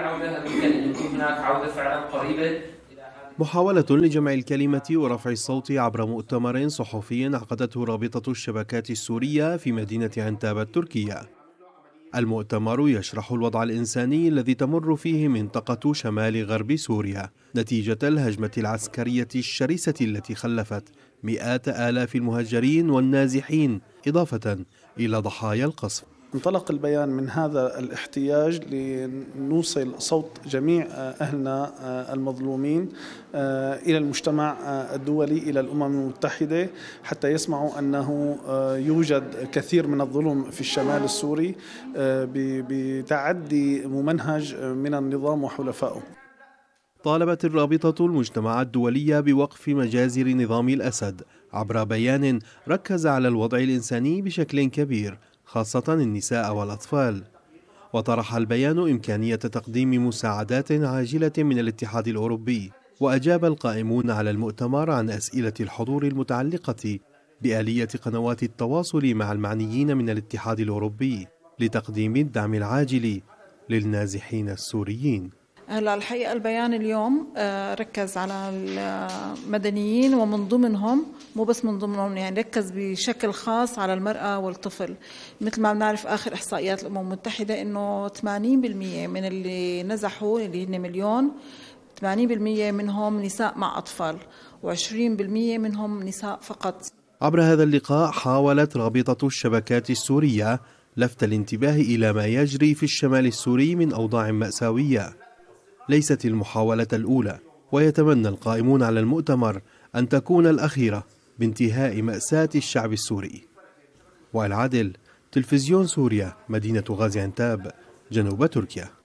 العودة يمكن أن يكون هناك عودة فعلا قريبة محاولة لجمع الكلمة ورفع الصوت عبر مؤتمر صحفي عقدته رابطة الشبكات السورية في مدينة عنتاب التركية. المؤتمر يشرح الوضع الإنساني الذي تمر فيه منطقة شمال غرب سوريا نتيجة الهجمة العسكرية الشرسة التي خلفت مئات آلاف المهجرين والنازحين إضافة إلى ضحايا القصف. انطلق البيان من هذا الاحتياج لنوصل صوت جميع أهلنا المظلومين آه، إلى المجتمع الدولي إلى الأمم المتحدة حتى يسمعوا أنه آه، يوجد كثير من الظلم في الشمال السوري آه، بتعدي ممنهج من النظام وحلفائه طالبت الرابطة المجتمع الدولي بوقف مجازر نظام الأسد عبر بيان ركز على الوضع الإنساني بشكل كبير خاصة النساء والأطفال وطرح البيان إمكانية تقديم مساعدات عاجلة من الاتحاد الأوروبي وأجاب القائمون على المؤتمر عن أسئلة الحضور المتعلقة بآلية قنوات التواصل مع المعنيين من الاتحاد الأوروبي لتقديم الدعم العاجل للنازحين السوريين هلا الحقيقه البيان اليوم آه، ركز على المدنيين ومن ضمنهم مو بس من ضمنهم يعني ركز بشكل خاص على المراه والطفل مثل ما بنعرف اخر احصائيات الامم المتحده انه 80% من اللي نزحوا اللي هن مليون 80% منهم نساء مع اطفال و20% منهم نساء فقط عبر هذا اللقاء حاولت رابطه الشبكات السوريه لفت الانتباه الى ما يجري في الشمال السوري من اوضاع ماساويه ليست المحاولة الأولى ويتمنى القائمون على المؤتمر أن تكون الأخيرة بانتهاء مأساة الشعب السوري والعدل تلفزيون سوريا مدينة غازي عنتاب جنوب تركيا